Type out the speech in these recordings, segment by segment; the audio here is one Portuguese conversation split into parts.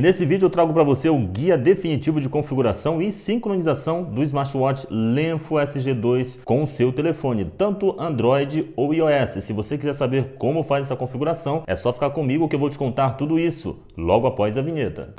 E nesse vídeo eu trago para você o guia definitivo de configuração e sincronização do smartwatch Lenfo SG2 com o seu telefone, tanto Android ou iOS. Se você quiser saber como faz essa configuração, é só ficar comigo que eu vou te contar tudo isso logo após a vinheta.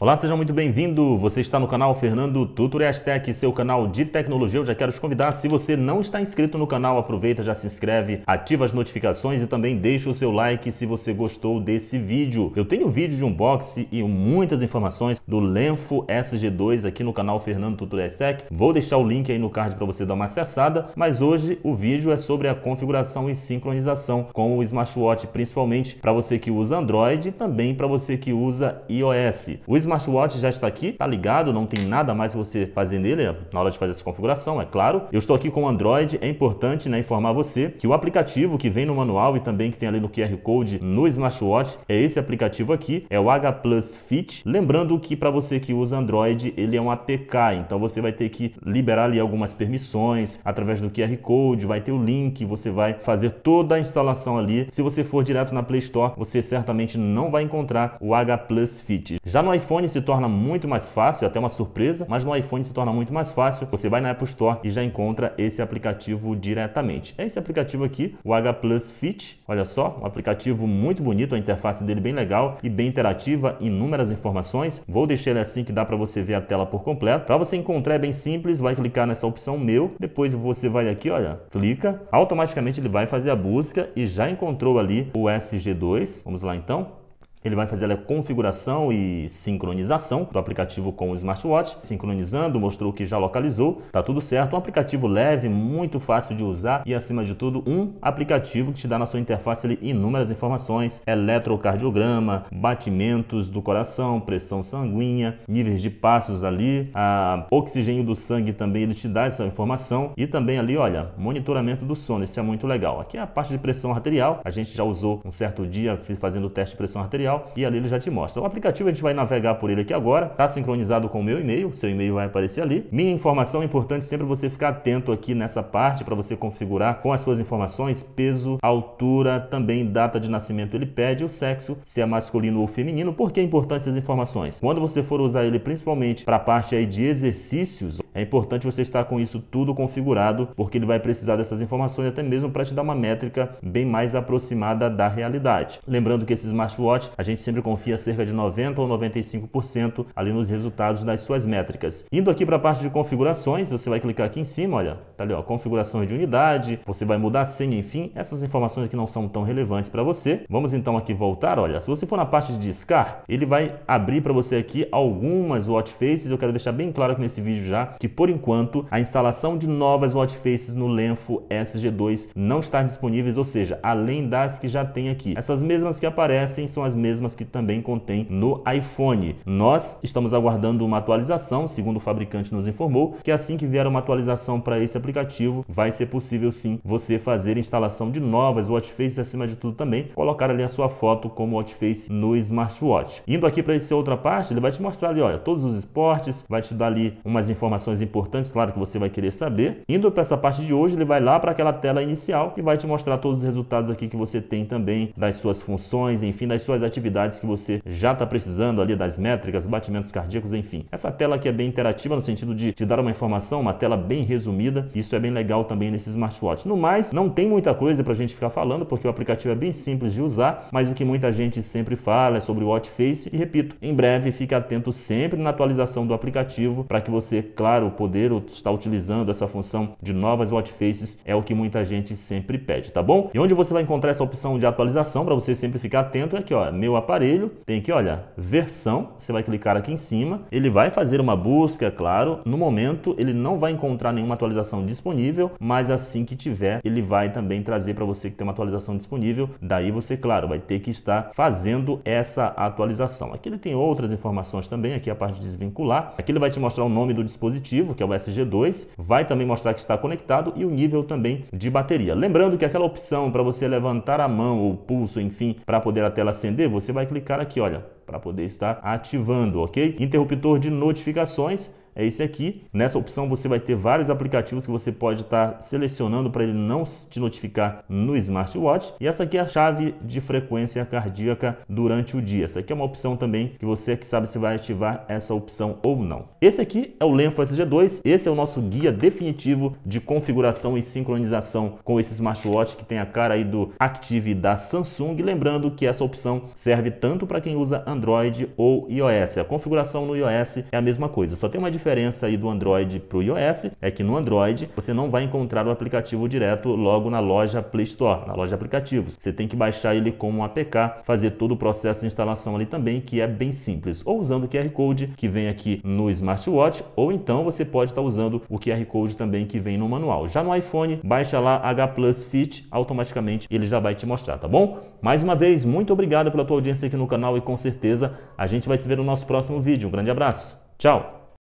Olá, seja muito bem-vindo. Você está no canal Fernando Tutoriais Tech, seu canal de tecnologia. Eu já quero te convidar, se você não está inscrito no canal, aproveita, já se inscreve, ativa as notificações e também deixa o seu like se você gostou desse vídeo. Eu tenho vídeo de unboxing e muitas informações do Lenfo SG2 aqui no canal Fernando Tutoriais Tech. Vou deixar o link aí no card para você dar uma acessada, mas hoje o vídeo é sobre a configuração e sincronização com o smartwatch, principalmente para você que usa Android e também para você que usa iOS. O smartwatch já está aqui, tá ligado, não tem nada mais que você fazer nele na hora de fazer essa configuração, é claro. Eu estou aqui com o Android, é importante né, informar você que o aplicativo que vem no manual e também que tem ali no QR Code no smartwatch é esse aplicativo aqui, é o H Plus Fit. Lembrando que para você que usa Android, ele é um APK, então você vai ter que liberar ali algumas permissões através do QR Code, vai ter o link, você vai fazer toda a instalação ali. Se você for direto na Play Store, você certamente não vai encontrar o H Plus Fit. Já no iPhone iPhone se torna muito mais fácil, é até uma surpresa, mas no iPhone se torna muito mais fácil. Você vai na Apple Store e já encontra esse aplicativo diretamente. É esse aplicativo aqui, o H Plus Fit. Olha só, um aplicativo muito bonito, a interface dele bem legal e bem interativa, inúmeras informações. Vou deixar ele assim que dá para você ver a tela por completo. Para você encontrar é bem simples, vai clicar nessa opção meu, depois você vai aqui, olha, clica, automaticamente ele vai fazer a busca e já encontrou ali o SG2. Vamos lá então. Ele vai fazer a configuração e sincronização do aplicativo com o smartwatch, sincronizando, mostrou que já localizou, tá tudo certo. Um aplicativo leve, muito fácil de usar e acima de tudo um aplicativo que te dá na sua interface ali, inúmeras informações, eletrocardiograma, batimentos do coração, pressão sanguínea, níveis de passos ali, a oxigênio do sangue também ele te dá essa informação e também ali, olha, monitoramento do sono, isso é muito legal. Aqui é a parte de pressão arterial, a gente já usou um certo dia fazendo o teste de pressão arterial e ali ele já te mostra. O aplicativo a gente vai navegar por ele aqui agora, está sincronizado com o meu e-mail, seu e-mail vai aparecer ali. Minha informação é importante sempre você ficar atento aqui nessa parte para você configurar com as suas informações, peso, altura, também data de nascimento ele pede, o sexo, se é masculino ou feminino, por que é importante essas informações? Quando você for usar ele principalmente para a parte aí de exercícios, é importante você estar com isso tudo configurado, porque ele vai precisar dessas informações até mesmo para te dar uma métrica bem mais aproximada da realidade. Lembrando que esse smartwatch a gente sempre confia cerca de 90 ou 95% ali nos resultados das suas métricas. Indo aqui para a parte de configurações, você vai clicar aqui em cima, olha, tá ali ó, configurações de unidade, você vai mudar a senha, enfim, essas informações aqui não são tão relevantes para você. Vamos então aqui voltar, olha, se você for na parte de discar, ele vai abrir para você aqui algumas watch faces, eu quero deixar bem claro aqui nesse vídeo já que por enquanto a instalação de novas watchfaces no Lenfo SG2 não está disponíveis, ou seja, além das que já tem aqui. Essas mesmas que aparecem são as mesmas que também contém no iPhone. Nós estamos aguardando uma atualização, segundo o fabricante nos informou, que assim que vier uma atualização para esse aplicativo, vai ser possível sim você fazer instalação de novas watchfaces acima de tudo também, colocar ali a sua foto como watchface no smartwatch. Indo aqui para essa outra parte, ele vai te mostrar ali, olha, todos os esportes, vai te dar ali umas informações informações importantes, claro que você vai querer saber. Indo para essa parte de hoje, ele vai lá para aquela tela inicial e vai te mostrar todos os resultados aqui que você tem também das suas funções, enfim, das suas atividades que você já está precisando ali, das métricas, batimentos cardíacos, enfim. Essa tela aqui é bem interativa no sentido de te dar uma informação, uma tela bem resumida. Isso é bem legal também nesse smartwatch. No mais, não tem muita coisa para a gente ficar falando, porque o aplicativo é bem simples de usar, mas o que muita gente sempre fala é sobre o Watch Face. E repito, em breve, fique atento sempre na atualização do aplicativo para que você, claro, o poder ou estar utilizando essa função de novas watchfaces é o que muita gente sempre pede, tá bom? E onde você vai encontrar essa opção de atualização para você sempre ficar atento é aqui, ó, meu aparelho, tem aqui, olha, versão, você vai clicar aqui em cima, ele vai fazer uma busca, é claro, no momento ele não vai encontrar nenhuma atualização disponível, mas assim que tiver, ele vai também trazer para você que tem uma atualização disponível, daí você, claro, vai ter que estar fazendo essa atualização. Aqui ele tem outras informações também, aqui a parte de desvincular, aqui ele vai te mostrar o nome do dispositivo positivo, que é o SG2, vai também mostrar que está conectado e o nível também de bateria. Lembrando que aquela opção para você levantar a mão ou pulso, enfim, para poder a tela acender, você vai clicar aqui, olha, para poder estar ativando, ok? Interruptor de notificações, é esse aqui. Nessa opção você vai ter vários aplicativos que você pode estar selecionando para ele não te notificar no smartwatch. E essa aqui é a chave de frequência cardíaca durante o dia. Essa aqui é uma opção também que você é que sabe se vai ativar essa opção ou não. Esse aqui é o Lenfo SG2. Esse é o nosso guia definitivo de configuração e sincronização com esse smartwatch que tem a cara aí do Active da Samsung. Lembrando que essa opção serve tanto para quem usa Android ou iOS. A configuração no iOS é a mesma coisa, só tem uma diferença diferença aí do Android para o iOS é que no Android você não vai encontrar o aplicativo direto logo na loja Play Store, na loja de aplicativos. Você tem que baixar ele como um APK, fazer todo o processo de instalação ali também, que é bem simples. Ou usando o QR Code que vem aqui no smartwatch, ou então você pode estar tá usando o QR Code também que vem no manual. Já no iPhone, baixa lá H Plus Fit, automaticamente ele já vai te mostrar, tá bom? Mais uma vez, muito obrigado pela tua audiência aqui no canal e com certeza a gente vai se ver no nosso próximo vídeo. Um grande abraço. Tchau!